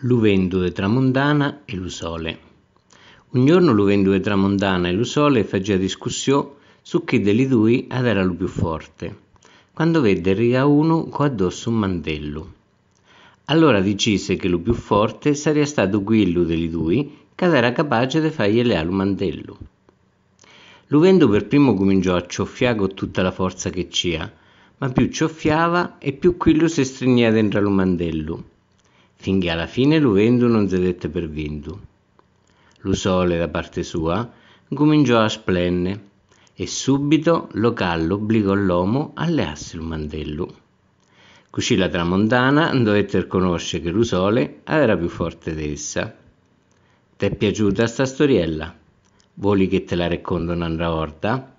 Luvendule Tramondana e Lusole. Un giorno Luvendule Tramondana e Lusole faceva discussione su chi di due era il più forte, quando vede riga uno con addosso un mantello. Allora decise che lo più forte sarebbe stato quello degli due che era capace di fargli leare un mantello. Luvendo per primo cominciò a cioffiare con tutta la forza che c'era, ma più cioffiava e più quello si stringeva dentro il mantello finché alla fine Luvendu non sedette per vinto. Lusole, da parte sua, cominciò a splenne e subito lo callo obbligò l'uomo a learsi il mandello. Così la tramontana dovette riconoscere che Lusole era più forte d'essa. T'è piaciuta sta storiella? Vuoli che te la racconto un'altra volta?